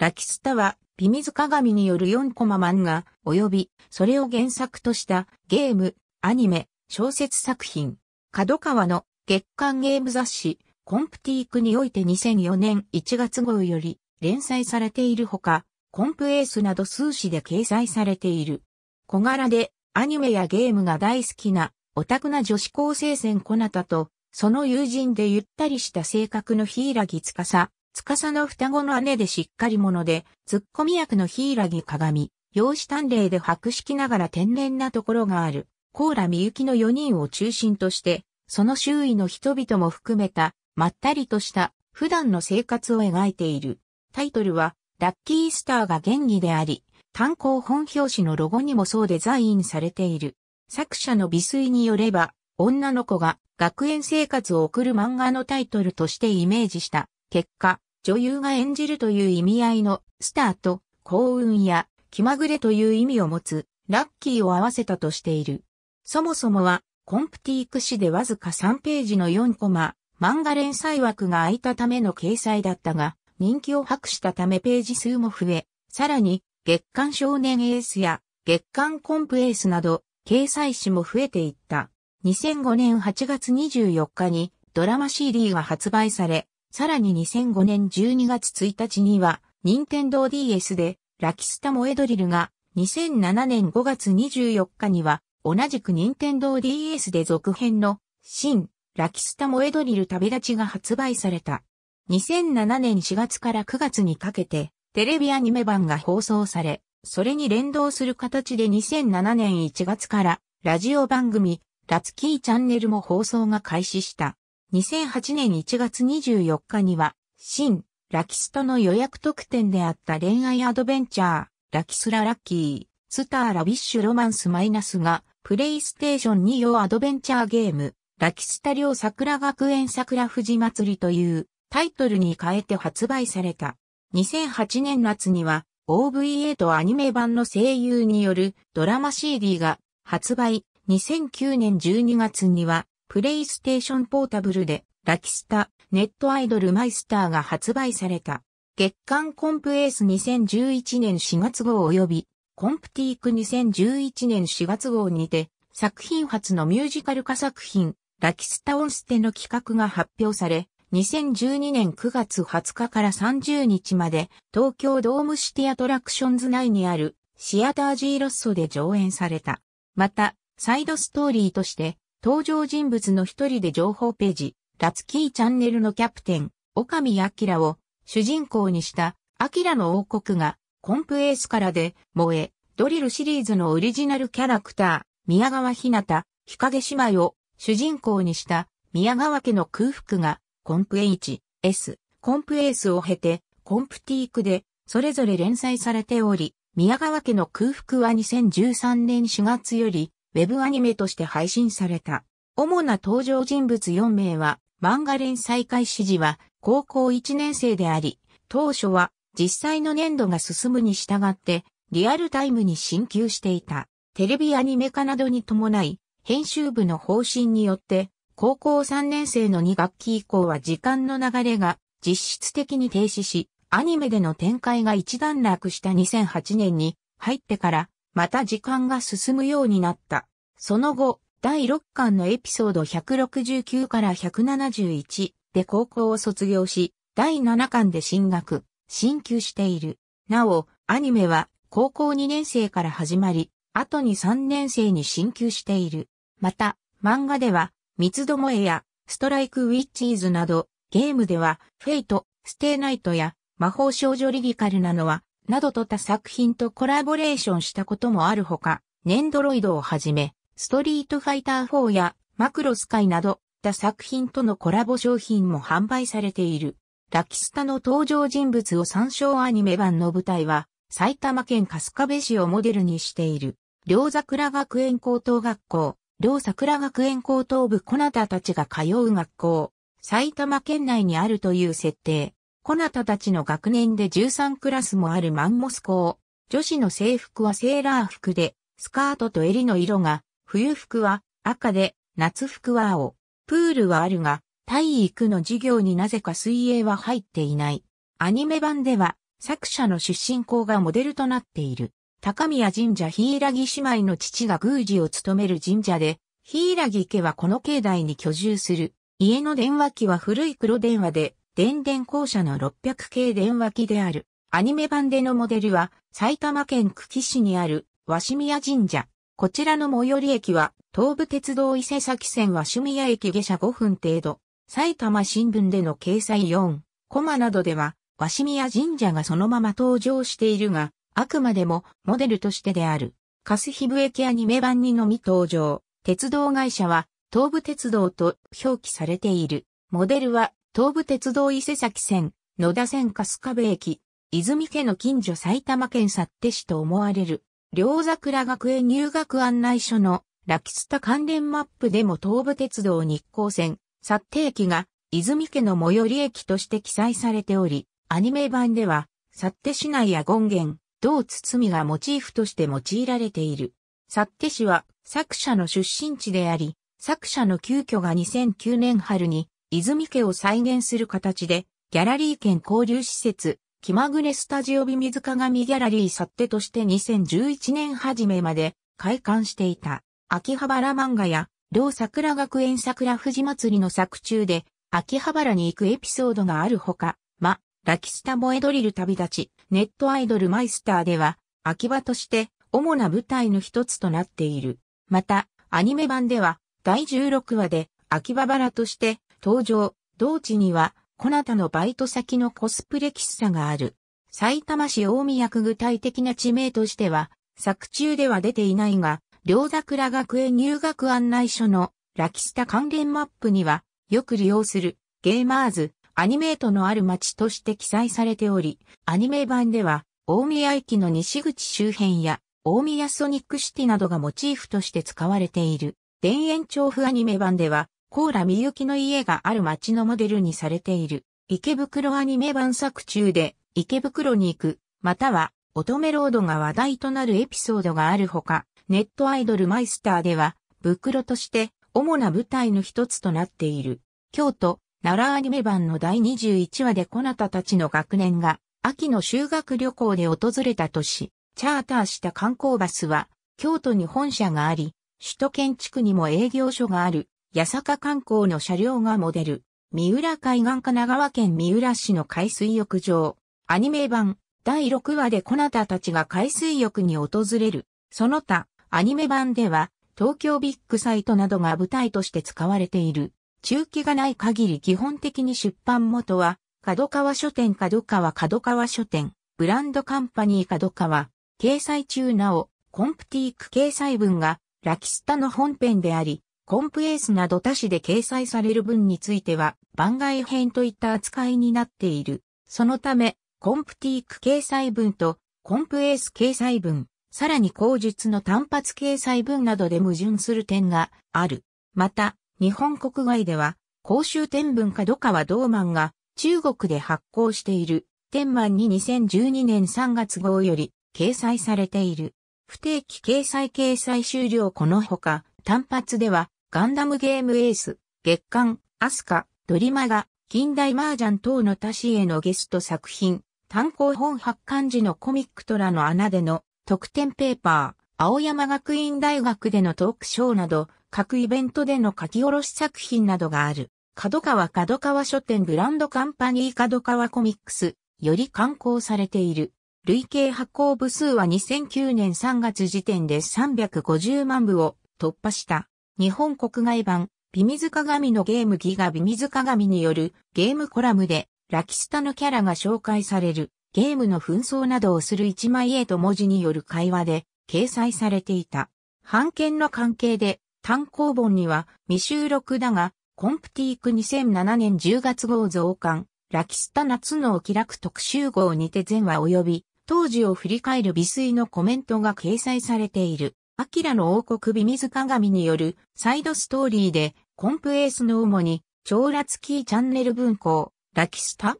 ラキスタは、ビミズ鏡による4コマ漫画、及び、それを原作としたゲーム、アニメ、小説作品、角川の月刊ゲーム雑誌、コンプティークにおいて2004年1月号より連載されているほか、コンプエースなど数紙で掲載されている。小柄でアニメやゲームが大好きなオタクな女子高生線コナタと、その友人でゆったりした性格のヒイラギつかさ司の双子の姉でしっかり者で、ツッコミ役のヒラギ鏡、容姿端麗で白色ながら天然なところがある、コーラみゆきの4人を中心として、その周囲の人々も含めた、まったりとした普段の生活を描いている。タイトルは、ラッキースターが原義であり、単行本表紙のロゴにもそうデザインされている。作者の美水によれば、女の子が学園生活を送る漫画のタイトルとしてイメージした結果、女優が演じるという意味合いのスターと幸運や気まぐれという意味を持つラッキーを合わせたとしている。そもそもはコンプティーク誌でわずか3ページの4コマ漫画連載枠が空いたための掲載だったが人気を博したためページ数も増え、さらに月刊少年エースや月刊コンプエースなど掲載誌も増えていった。2005年8月24日にドラマ CD が発売され、さらに2005年12月1日には、任天堂 DS で、ラキスタモエドリルが、2007年5月24日には、同じく任天堂 DS で続編の、新、ラキスタモエドリル旅立ちが発売された。2007年4月から9月にかけて、テレビアニメ版が放送され、それに連動する形で2007年1月から、ラジオ番組、ラツキーチャンネルも放送が開始した。2008年1月24日には、新、ラキストの予約特典であった恋愛アドベンチャー、ラキスララッキー、スターラビッシュロマンスマイナスが、プレイステーション2用アドベンチャーゲーム、ラキスタ両桜学園桜富士祭りというタイトルに変えて発売された。2008年夏には OVA とアニメ版の声優によるドラマ CD が発売。2009年12月にはプレイステーションポータブルで、ラキスタ、ネットアイドルマイスターが発売された。月刊コンプエース2011年4月号及び、コンプティーク2011年4月号にて、作品初のミュージカル化作品、ラキスタオンステの企画が発表され、2012年9月20日から30日まで、東京ドームシティアトラクションズ内にある、シアタージーロッソで上演された。また、サイドストーリーとして、登場人物の一人で情報ページ、ラツキーチャンネルのキャプテン、岡キ明を主人公にした明の王国がコンプエースからで萌え、ドリルシリーズのオリジナルキャラクター、宮川ひなた、日陰姉妹を主人公にした宮川家の空腹がコンプ H、S、コンプエースを経てコンプティークでそれぞれ連載されており、宮川家の空腹は2013年4月よりウェブアニメとして配信された。主な登場人物4名は、漫画連載開始時は高校1年生であり、当初は実際の年度が進むに従ってリアルタイムに進級していた。テレビアニメ化などに伴い、編集部の方針によって、高校3年生の2学期以降は時間の流れが実質的に停止し、アニメでの展開が一段落した2008年に入ってからまた時間が進むようになった。その後、第6巻のエピソード169から171で高校を卒業し、第7巻で進学、進級している。なお、アニメは高校2年生から始まり、後に3年生に進級している。また、漫画では、三つどもえや、ストライクウィッチーズなど、ゲームでは、フェイト、ステイナイトや、魔法少女リリカルなのは、などと他作品とコラボレーションしたこともあるほか、ネンドロイドをはじめ、ストリートファイター4やマクロスカイなど、他作品とのコラボ商品も販売されている。ラキスタの登場人物を参照アニメ版の舞台は、埼玉県春日部市をモデルにしている、両桜学園高等学校、両桜学園高等部コナタたちが通う学校、埼玉県内にあるという設定。コナタたちの学年で13クラスもあるマンモス校。女子の制服はセーラー服で、スカートと襟の色が、冬服は赤で、夏服は青。プールはあるが、体育の授業になぜか水泳は入っていない。アニメ版では、作者の出身校がモデルとなっている。高宮神社柊姉妹の父が宮司を務める神社で、柊家はこの境内に居住する。家の電話機は古い黒電話で、電電公社の600系電話機である。アニメ版でのモデルは埼玉県久喜市にある鷲宮神社。こちらの最寄り駅は東武鉄道伊勢崎線鷲宮駅下車5分程度。埼玉新聞での掲載4コマなどでは鷲宮神社がそのまま登場しているが、あくまでもモデルとしてである。カスヒブ駅アニメ版にのみ登場。鉄道会社は東武鉄道と表記されている。モデルは東武鉄道伊勢崎線、野田線春日部駅、泉家の近所埼玉県幸手市と思われる、両桜学園入学案内所の、ラキスタ関連マップでも東武鉄道日光線、幸手駅が、泉家の最寄り駅として記載されており、アニメ版では、幸手市内や権現、包みがモチーフとして用いられている。幸手市は作者の出身地であり、作者の急遽が2009年春に泉家を再現する形で、ギャラリー兼交流施設、気まぐれスタジオ美水鏡ギャラリーっ手として2011年初めまで開館していた。秋葉原漫画や、両桜学園桜富士祭りの作中で、秋葉原に行くエピソードがあるほか、ま、ラキスタ萌えドリル旅立ち、ネットアイドルマイスターでは、秋葉として主な舞台の一つとなっている。また、アニメ版では、第16話で、秋葉原として、登場、同地には、こなたのバイト先のコスプレ喫茶がある。埼玉市大宮区具体的な地名としては、作中では出ていないが、両桜学園入学案内所のラキスタ関連マップには、よく利用するゲーマーズ、アニメートのある街として記載されており、アニメ版では、大宮駅の西口周辺や、大宮ソニックシティなどがモチーフとして使われている。田園調布アニメ版では、コーラみゆきの家がある街のモデルにされている、池袋アニメ版作中で、池袋に行く、または、乙女ロードが話題となるエピソードがあるほか、ネットアイドルマイスターでは、袋として主な舞台の一つとなっている。京都、奈良アニメ版の第21話でコナタたちの学年が、秋の修学旅行で訪れた年、チャーターした観光バスは、京都に本社があり、首都建築にも営業所がある八坂観光の車両がモデル、三浦海岸神奈川県三浦市の海水浴場、アニメ版、第6話でコナタたちが海水浴に訪れる、その他、アニメ版では、東京ビッグサイトなどが舞台として使われている。中期がない限り基本的に出版元は、角川書店角川角川書店、ブランドカンパニー角川、掲載中なお、コンプティーク掲載文が、ラキスタの本編であり、コンプエースなど他紙で掲載される文については番外編といった扱いになっている。そのため、コンプティーク掲載文とコンプエース掲載文、さらに口述の単発掲載文などで矛盾する点がある。また、日本国外では、公衆天文かどかは同マンが中国で発行している天満に2012年3月号より掲載されている。不定期掲載掲載終了このほか、単発ではガンダムゲームエース、月刊、アスカ、ドリマガ、近代麻雀等の他誌へのゲスト作品、単行本発刊時のコミックラの穴での特典ペーパー、青山学院大学でのトークショーなど、各イベントでの書き下ろし作品などがある。角川角川書店ブランドカンパニー角川コミックス、より刊行されている。累計発行部数は2009年3月時点で350万部を突破した。日本国外版、ビミズ鏡のゲームギガビミズ鏡によるゲームコラムで、ラキスタのキャラが紹介される、ゲームの紛争などをする一枚絵と文字による会話で掲載されていた。版権の関係で、単行本には未収録だが、コンプティーク2007年10月号増刊、ラキスタ夏の気楽特集号にて全話及び、当時を振り返る美水のコメントが掲載されている。アキラの王国ビミズ鏡によるサイドストーリーで、コンプエースの主に、超ラツキーチャンネル文庫、ラキスタ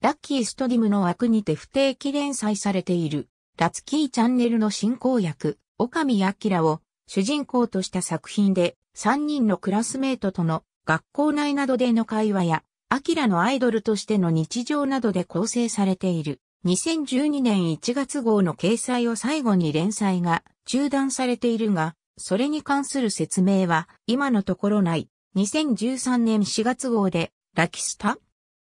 ラッキーストディムの枠にて不定期連載されている、ラツキーチャンネルの進行役、アキラを主人公とした作品で、3人のクラスメートとの学校内などでの会話や、ラのアイドルとしての日常などで構成されている。2012年1月号の掲載を最後に連載が中断されているが、それに関する説明は今のところない。2013年4月号でラキスタ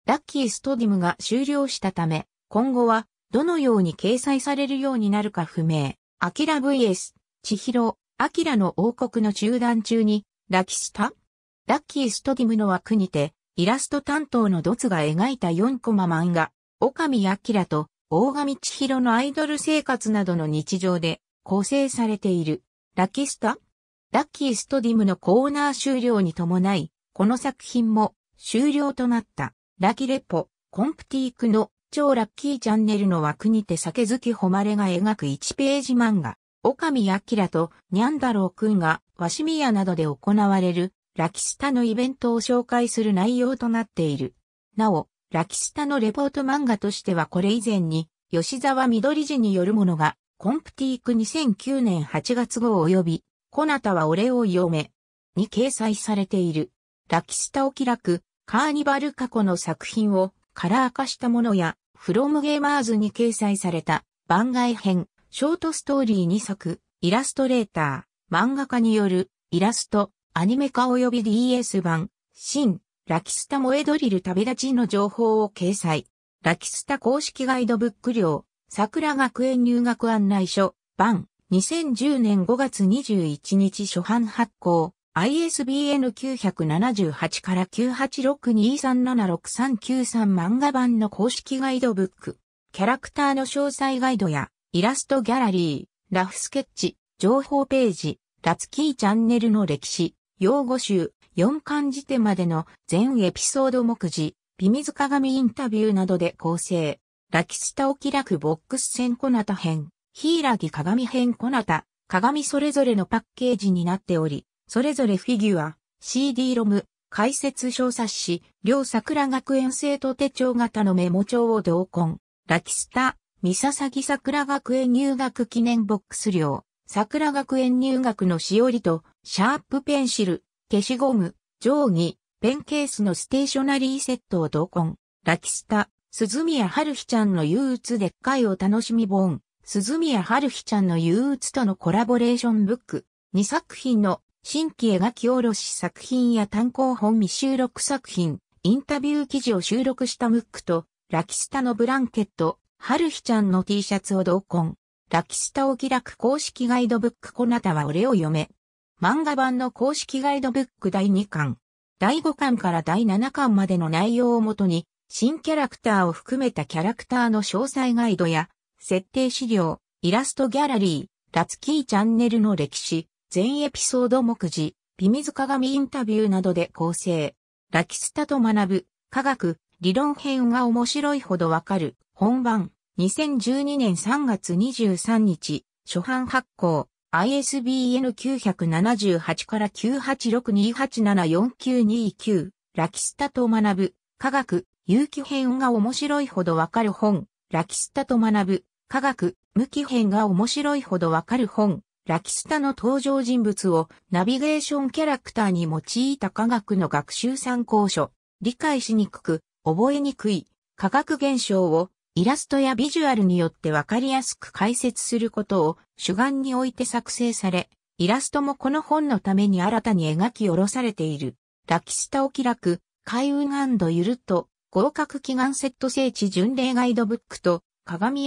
ラッキーストディムが終了したため、今後はどのように掲載されるようになるか不明。アキラ VS、千尋、アキラの王国の中断中に、ラキスタラッキーストディムの枠にて、イラスト担当のドツが描いた4コマ漫画、アキラと大神千尋のアイドル生活などの日常で構成されている。ラキスタラッキーストディムのコーナー終了に伴い、この作品も終了となった。ラキレポ、コンプティークの超ラッキーチャンネルの枠にて酒好き誉れが描く1ページ漫画。アキラとニャンダローくんが鷲宮などで行われるラキスタのイベントを紹介する内容となっている。なお、ラキスタのレポート漫画としてはこれ以前に、吉沢緑寺によるものが、コンプティーク2009年8月号及び、コナタは俺を嫁に掲載されている。ラキスタを気楽、カーニバル過去の作品をカラー化したものや、フロムゲーマーズに掲載された番外編、ショートストーリー2作、イラストレーター、漫画家によるイラスト、アニメ化及び DS 版、新、ラキスタ萌えドリル旅立ちの情報を掲載。ラキスタ公式ガイドブック量桜学園入学案内書、版、2010年5月21日初版発行、ISBN 978から986237639漫画版の公式ガイドブック、キャラクターの詳細ガイドや、イラストギャラリー、ラフスケッチ、情報ページ、ラツキーチャンネルの歴史、用語集、四巻字手までの全エピソード目次、美水鏡インタビューなどで構成。ラキスタオキラクボックス戦コナタ編、ヒイラギ鏡編コナタ、鏡それぞれのパッケージになっており、それぞれフィギュア、CD ロム、解説小冊子、両桜学園生徒手帳型のメモ帳を同梱。ラキスタ、三笹桜学園入学記念ボックス料、桜学園入学のしおりと、シャープペンシル、消しゴム、定規、ペンケースのステーショナリーセットを同梱、ラキスタ、鈴宮春日ちゃんの憂鬱でっかいお楽しみ本、鈴宮春日ちゃんの憂鬱とのコラボレーションブック、2作品の新規描き下ろし作品や単行本未収録作品、インタビュー記事を収録したムックと、ラキスタのブランケット、春日ちゃんの T シャツを同梱、ラキスタを気楽公式ガイドブックこなたは俺を読め。漫画版の公式ガイドブック第2巻、第5巻から第7巻までの内容をもとに、新キャラクターを含めたキャラクターの詳細ガイドや、設定資料、イラストギャラリー、ラツキーチャンネルの歴史、全エピソード目次、ビミズ鏡インタビューなどで構成。ラキスタと学ぶ、科学、理論編が面白いほどわかる、本番、2012年3月23日、初版発行、ISBN 978から98628749229ラキスタと学ぶ、科学、有機編が面白いほどわかる本、ラキスタと学ぶ、科学、無機編が面白いほどわかる本、ラキスタの登場人物をナビゲーションキャラクターに用いた科学の学習参考書、理解しにくく、覚えにくい、科学現象をイラストやビジュアルによってわかりやすく解説することを主眼において作成され、イラストもこの本のために新たに描き下ろされている。ラキスタを気楽、開運ゆるっと、合格祈願セット聖地巡礼ガイドブックと、鏡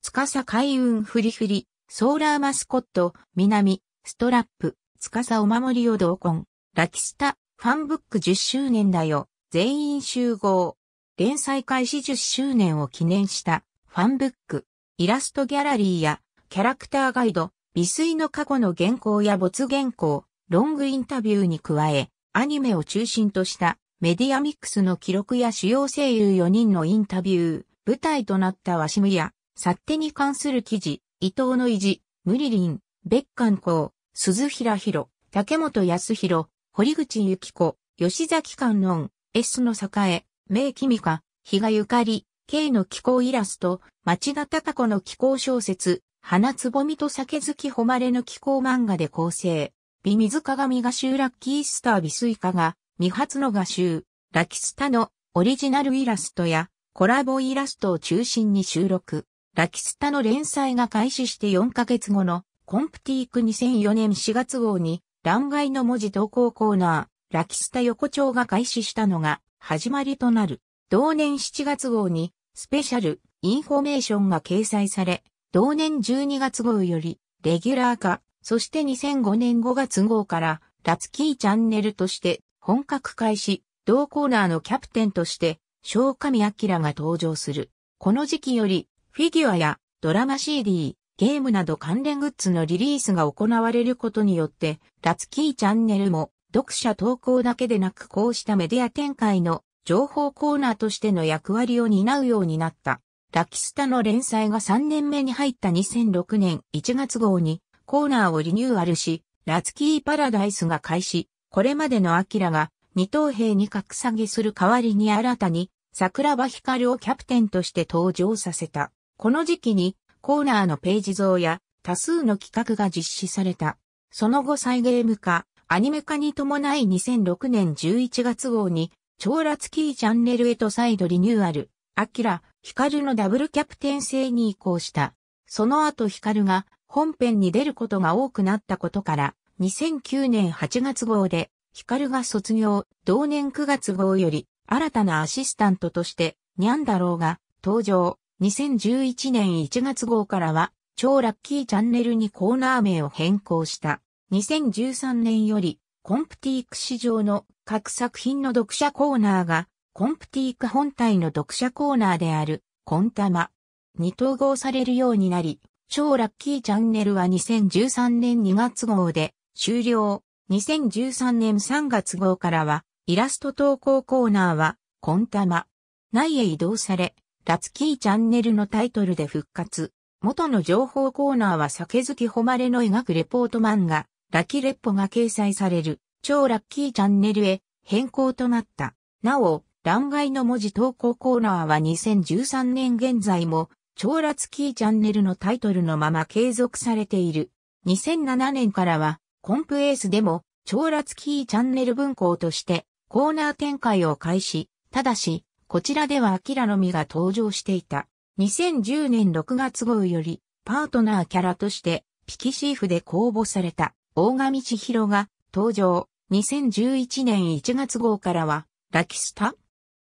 つかさ開運フリフリ、ソーラーマスコット、南、ストラップ、つかさお守りを同梱、ラキスタ、ファンブック10周年だよ、全員集合。連載開始10周年を記念した、ファンブック、イラストギャラリーや、キャラクターガイド、美水の過去の原稿や没原稿、ロングインタビューに加え、アニメを中心としたメディアミックスの記録や主要声優4人のインタビュー、舞台となったワシムや、勝手に関する記事、伊藤の意地、ムリリン、ベッカン公、鈴平博、竹本康弘、堀口幸子、吉崎観音、S の栄、名君香、比嘉ゆかり、K の気候イラスト、町田隆子の気候小説、花つぼみと酒好き誉れぬ気候漫画で構成。美水鏡画集ラッキースター美水化が未発の画集、ラキスタのオリジナルイラストやコラボイラストを中心に収録。ラキスタの連載が開始して4ヶ月後のコンプティーク2004年4月号に欄外の文字投稿コーナー、ラキスタ横丁が開始したのが始まりとなる。同年7月号にスペシャルインフォメーションが掲載され、同年12月号より、レギュラー化、そして2005年5月号から、ラツキーチャンネルとして本格開始、同コーナーのキャプテンとして、小上明が登場する。この時期より、フィギュアやドラマ CD、ゲームなど関連グッズのリリースが行われることによって、ラツキーチャンネルも読者投稿だけでなくこうしたメディア展開の情報コーナーとしての役割を担うようになった。ラキスタの連載が3年目に入った2006年1月号にコーナーをリニューアルし、ラツキーパラダイスが開始、これまでのアキラが二等兵に格下げする代わりに新たに桜庭光をキャプテンとして登場させた。この時期にコーナーのページ増や多数の企画が実施された。その後再ゲーム化、アニメ化に伴い2006年11月号に超ラツキーチャンネルへと再度リニューアル、アキラ、ヒカルのダブルキャプテン制に移行した。その後ヒカルが本編に出ることが多くなったことから、2009年8月号で、ヒカルが卒業、同年9月号より、新たなアシスタントとして、ニャンダローが登場。2011年1月号からは、超ラッキーチャンネルにコーナー名を変更した。2013年より、コンプティーク市場の各作品の読者コーナーがコンプティーク本体の読者コーナーである、コンタマに統合されるようになり、超ラッキーチャンネルは2013年2月号で終了。2013年3月号からは、イラスト投稿コーナーは、コンタマ内へ移動され、ラツキーチャンネルのタイトルで復活。元の情報コーナーは酒好き誉れの描くレポート漫画、ラキレッポが掲載される、超ラッキーチャンネルへ変更となった。なお、欄外の文字投稿コーナーは2013年現在も、超ラツキーチャンネルのタイトルのまま継続されている。2007年からは、コンプエースでも、超ラツキーチャンネル文庫として、コーナー展開を開始。ただし、こちらではアキラのみが登場していた。2010年6月号より、パートナーキャラとして、ピキシーフで公募された、大上千尋が登場。2011年1月号からは、ラキスタ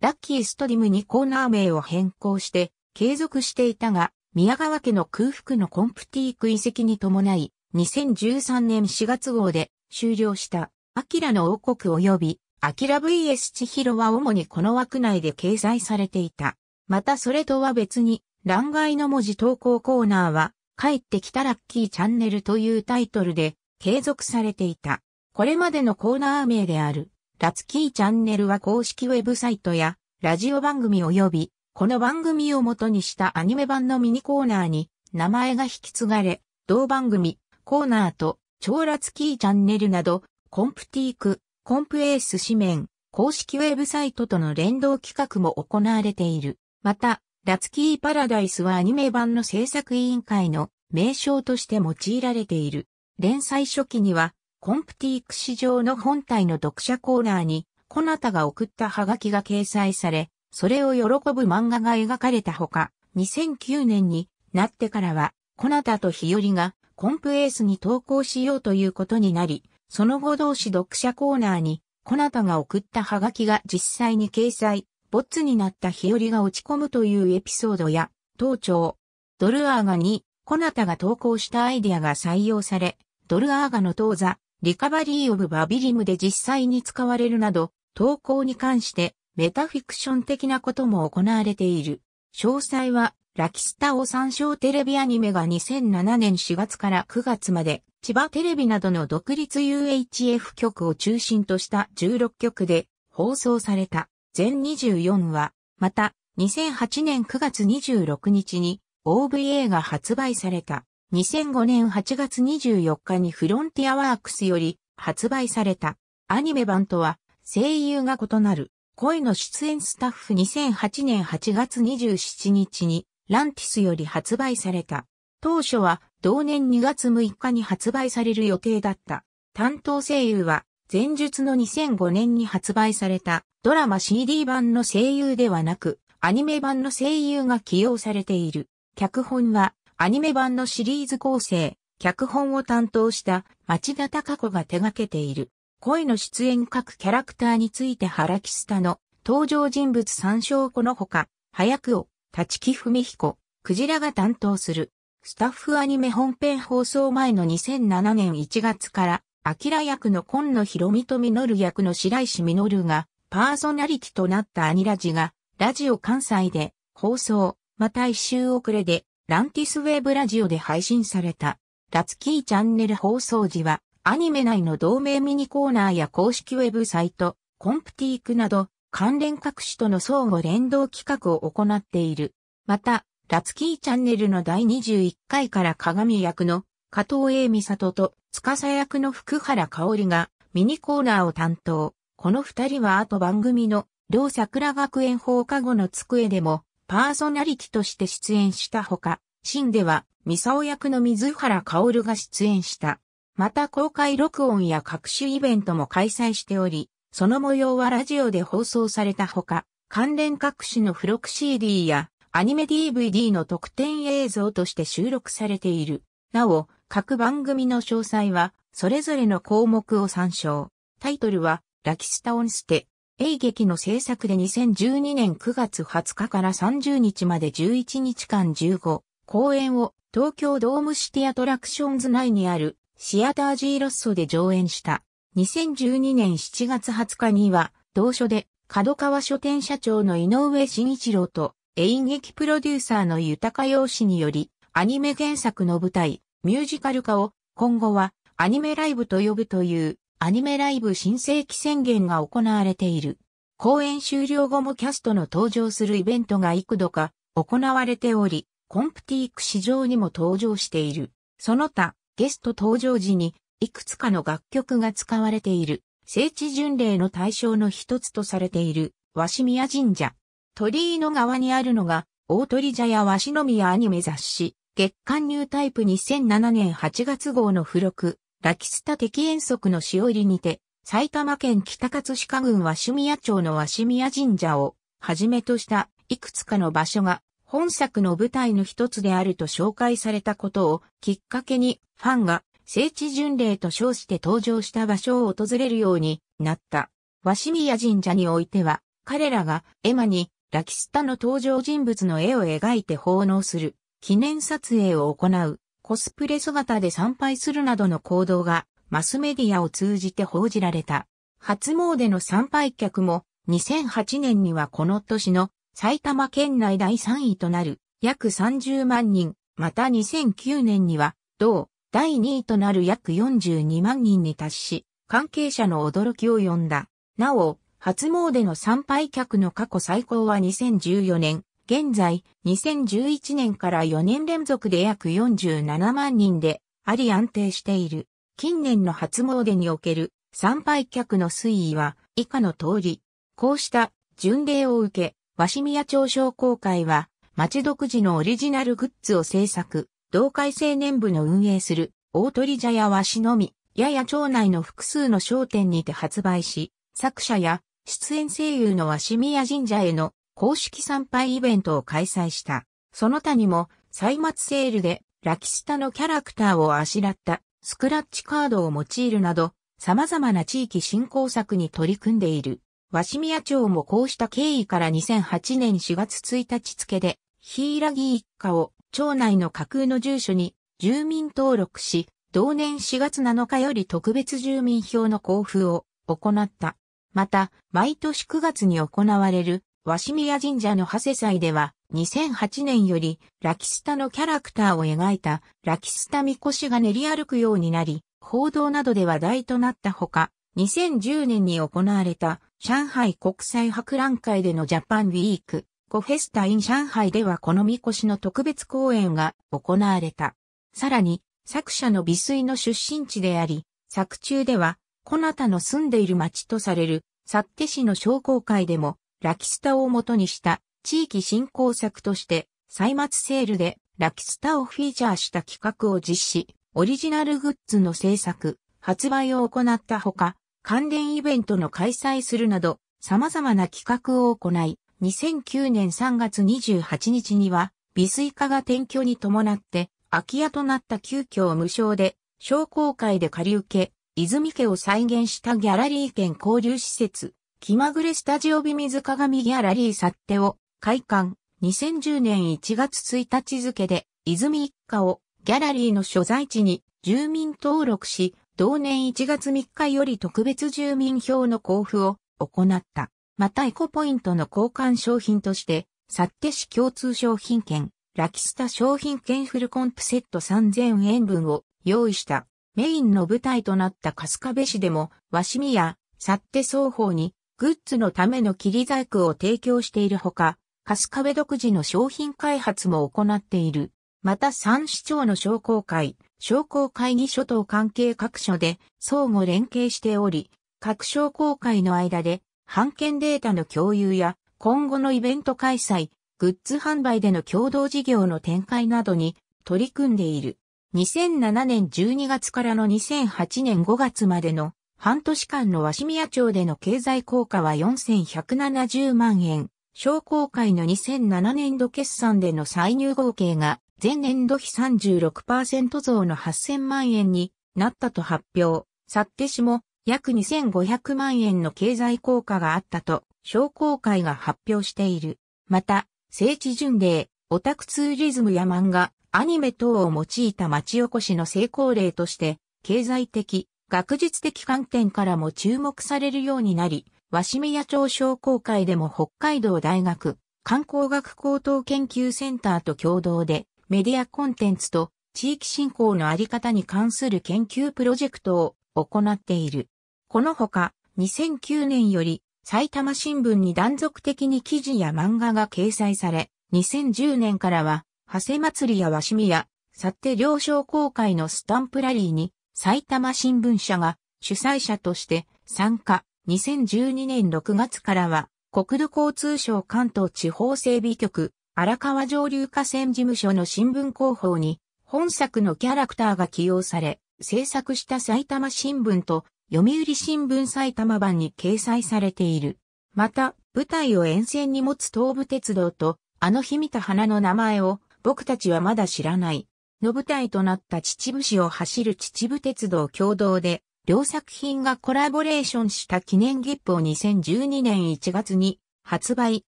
ラッキーストリムにコーナー名を変更して継続していたが、宮川家の空腹のコンプティーク遺跡に伴い、2013年4月号で終了した、アキラの王国及び、アキラ VS 千尋は主にこの枠内で掲載されていた。またそれとは別に、欄外の文字投稿コーナーは、帰ってきたラッキーチャンネルというタイトルで継続されていた。これまでのコーナー名である、ラツキーチャンネルは公式ウェブサイトやラジオ番組及びこの番組を元にしたアニメ版のミニコーナーに名前が引き継がれ、同番組、コーナーと、超ラツキーチャンネルなど、コンプティーク、コンプエース紙面、公式ウェブサイトとの連動企画も行われている。また、ラツキーパラダイスはアニメ版の制作委員会の名称として用いられている。連載初期には、コンプティーク市場の本体の読者コーナーに、コナタが送ったハガキが掲載され、それを喜ぶ漫画が描かれたほか、2009年になってからは、コナタと日和がコンプエースに投稿しようということになり、その後同士読者コーナーに、コナタが送ったハガキが実際に掲載、ボツになった日和が落ち込むというエピソードや、当庁、ドルアーガに、コナタが投稿したアイデアが採用され、ドルアーガの当座、リカバリー・オブ・バビリムで実際に使われるなど、投稿に関してメタフィクション的なことも行われている。詳細は、ラキスタを参照テレビアニメが2007年4月から9月まで、千葉テレビなどの独立 UHF 局を中心とした16局で放送された全24話、また2008年9月26日に OVA が発売された。2005年8月24日にフロンティアワークスより発売された。アニメ版とは声優が異なる。声の出演スタッフ2008年8月27日にランティスより発売された。当初は同年2月6日に発売される予定だった。担当声優は前述の2005年に発売されたドラマ CD 版の声優ではなくアニメ版の声優が起用されている。脚本はアニメ版のシリーズ構成、脚本を担当した町田隆子が手掛けている。恋の出演各キャラクターについて原木スタの登場人物参照このほか、早くを、立木文彦、クジラが担当する。スタッフアニメ本編放送前の2007年1月から、アキラ役の今野博美と実役の白石実が、パーソナリティとなったアニラジが、ラジオ関西で、放送、また一周遅れで、ランティスウェブラジオで配信された、ラツキーチャンネル放送時は、アニメ内の同盟ミニコーナーや公式ウェブサイト、コンプティークなど、関連各種との相互連動企画を行っている。また、ラツキーチャンネルの第21回から鏡役の加藤栄美里と司役の福原香織がミニコーナーを担当。この二人は後番組の両桜学園放課後の机でもパーソナリティとして出演したほか、シンでは、ミサオ役の水原薫が出演した。また公開録音や各種イベントも開催しており、その模様はラジオで放送されたほか、関連各種の付録 CD やアニメ DVD の特典映像として収録されている。なお、各番組の詳細は、それぞれの項目を参照。タイトルは、ラキスタオンステ、英劇の制作で2012年9月20日から30日まで11日間15公演を東京ドームシティアトラクションズ内にあるシアタージーロッソで上演した。2012年7月20日には同所で角川書店社長の井上慎一郎と演劇プロデューサーの豊洋氏によりアニメ原作の舞台ミュージカル化を今後はアニメライブと呼ぶというアニメライブ新世紀宣言が行われている。公演終了後もキャストの登場するイベントが幾度か行われており、コンプティーク市場にも登場している。その他、ゲスト登場時にいくつかの楽曲が使われている。聖地巡礼の対象の一つとされている、鷲宮神社。鳥居の側にあるのが、大鳥茶屋鷲宮アニメ雑誌、月刊ニュータイプ2007年8月号の付録、ラキスタ的遠足の塩入りにて、埼玉県北葛飾郡鷲宮町の鷲宮神社をはじめとしたいくつかの場所が本作の舞台の一つであると紹介されたことをきっかけにファンが聖地巡礼と称して登場した場所を訪れるようになった。鷲宮神社においては彼らが絵馬にラキスタの登場人物の絵を描いて奉納する記念撮影を行うコスプレ姿で参拝するなどの行動がマスメディアを通じて報じられた。初詣の参拝客も2008年にはこの年の埼玉県内第3位となる約30万人、また2009年には同第2位となる約42万人に達し、関係者の驚きを呼んだ。なお、初詣の参拝客の過去最高は2014年現在、2011年から4年連続で約47万人で、あり安定している。近年の初詣における参拝客の推移は以下の通り。こうした巡礼を受け、鷲宮町商工会は、町独自のオリジナルグッズを制作、同会青年部の運営する大鳥茶屋鷲のみ、やや町内の複数の商店にて発売し、作者や出演声優の鷲宮神社への公式参拝イベントを開催した。その他にも、歳末セールで、ラキスタのキャラクターをあしらった、スクラッチカードを用いるなど、様々な地域振興策に取り組んでいる。鷲宮町もこうした経緯から2008年4月1日付で、ヒラギ一家を町内の架空の住所に住民登録し、同年4月7日より特別住民票の交付を行った。また、毎年9月に行われる鷲宮神社の長谷祭では、2008年より、ラキスタのキャラクターを描いた、ラキスタみこしが練り歩くようになり、報道などで話題となったほか、2010年に行われた、上海国際博覧会でのジャパンウィーク、コフェスタイン上海ではこのみこしの特別公演が行われた。さらに、作者の美水の出身地であり、作中では、こなたの住んでいる町とされる、ッ手市の商工会でも、ラキスタを元にした地域振興策として、歳末セールでラキスタをフィーチャーした企画を実施、オリジナルグッズの制作、発売を行ったほか、関連イベントの開催するなど、様々な企画を行い、2009年3月28日には、美水化が転居に伴って、空き家となった急遽無償で、商工会で借り受け、泉家を再現したギャラリー兼交流施設、気まぐれスタジオ美水鏡ギャラリーサッテを開館2010年1月1日付で泉一家をギャラリーの所在地に住民登録し、同年1月3日より特別住民票の交付を行った。またエコポイントの交換商品として、サッテ市共通商品券、ラキスタ商品券フルコンプセット3000円分を用意した。メインの舞台となった春日部市でも、鷲見サッテ双方にグッズのための切り細工を提供しているほか、春日部独自の商品開発も行っている。また三市町の商工会、商工会議所等関係各所で相互連携しており、各商工会の間で、判券データの共有や、今後のイベント開催、グッズ販売での共同事業の展開などに取り組んでいる。2007年12月からの2008年5月までの半年間の鷲宮町での経済効果は4170万円。商工会の2007年度決算での歳入合計が前年度比36%増の8000万円になったと発表。去ってしも約2500万円の経済効果があったと商工会が発表している。また、聖地巡礼、オタクツーリズムや漫画、アニメ等を用いた町おこしの成功例として、経済的、学術的観点からも注目されるようになり、鷲宮町商工会でも北海道大学観光学高等研究センターと共同でメディアコンテンツと地域振興のあり方に関する研究プロジェクトを行っている。このほか2009年より埼玉新聞に断続的に記事や漫画が掲載され、2010年からは、長谷祭りや鷲宮、去って両商工会のスタンプラリーに埼玉新聞社が主催者として参加。2012年6月からは国土交通省関東地方整備局荒川上流河川事務所の新聞広報に本作のキャラクターが起用され制作した埼玉新聞と読売新聞埼玉版に掲載されている。また舞台を沿線に持つ東武鉄道とあの日見た花の名前を僕たちはまだ知らないの舞台となった秩父市を走る秩父鉄道共同で、両作品がコラボレーションした記念切符を2012年1月に発売、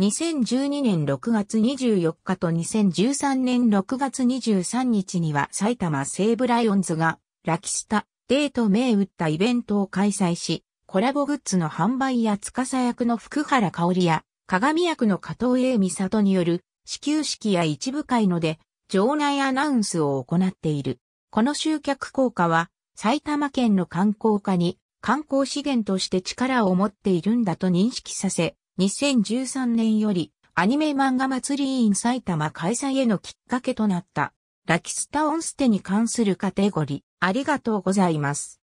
2012年6月24日と2013年6月23日には埼玉西武ライオンズがラキスタデート名打ったイベントを開催し、コラボグッズの販売や司役の福原香織や鏡役の加藤英美里による始球式や一部会ので場内アナウンスを行っている。この集客効果は埼玉県の観光化に観光資源として力を持っているんだと認識させ、2013年よりアニメ漫画祭り in 埼玉開催へのきっかけとなった。ラキスタオンステに関するカテゴリー、ありがとうございます。